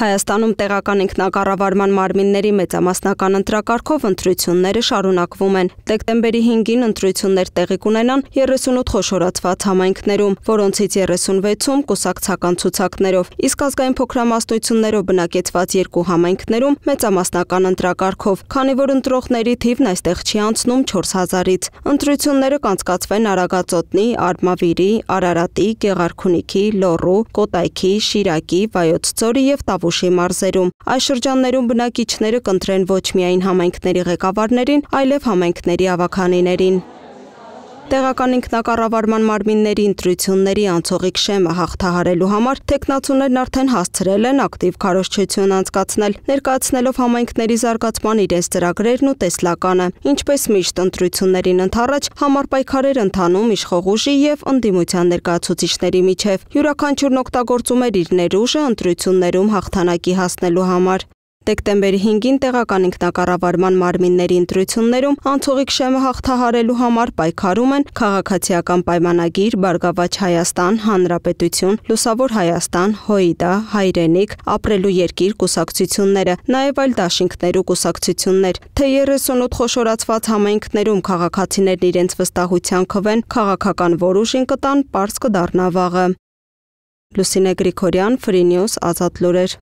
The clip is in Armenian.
Հայաստանում տեղական ինքնակառավարման մարմինների մեծամասնական ընտրակարգով ընտրությունները շարունակվում են։ Դեկտեմբերի 5-ին ընտրություններ տեղի կունենան 38 խոշորացված համայնքներում, որոնցից 36-ում կուսակցական ցուցակներով, իսկ ազգային փոքրամասնություններով բնակեցված երկու համայնքներում մեծամասնական ընտրակարգով, քանի որ ընտրողների թիվն այստեղ չի անցնում 4000-ից։ Ընտրությունները կանցկացվեն Արագածոտնի, Արմավիրի, Արարատի, Գեղարքունիքի, Լոռու, Կոտայքի, Շիրակի, Վայոց ծորի եւ Տավուշ Կուշի մարզերում։ Այս շրջաններում բնակիչները կընտրեն ոչ միայն համայնքների ղեկավարներին, այլև համայնքների ավականիներին։ Տեղական ինքնակառավարման մարմինների ընտրությունների անցողիկ շեմը հաղթահարելու համար տեխնացուներն արդեն հասցրել են ակտիվ քարոշչություն անցկացնել, ներկայացնելով համայնքների զարգացման իրենց ծրագրերն ու տեսլականը, ինչպես միշտ ընտրություններին ընթառաջ համարպայքարեր ընթանում իշխող ուժի եւ ընդդիմության ներկայացուցիչների միջև։ Յուրաքանչյուրն օգտագործում էր իր ներուժը ընտրություններում հաղթանակի հասնելու համար։ Դեկտեմբերի 5-ին տեղական ինքնակառավարման մարմինների ընտրություններում անցողիկ շեմը հաղթահարելու համար պայքարում են քաղաքացիական պայմանագիր, բարգավաճ Հայաստան, Հանրապետություն, Լուսավոր Հայաստան, Հոիդա, Հայրենիք, ապրելու երկիր կուսակցությունները, նաև այլ դաշինքներու կուսակցություններ։ Թե 38 խոշորացված համայնքներում քաղաքացիներն իրենց վստահության քվեն քաղաքական որոշին կտան, པարս կդառնա վաղը։ Լուսինե Գրիգորյան, Free News, Ազատ լուրեր։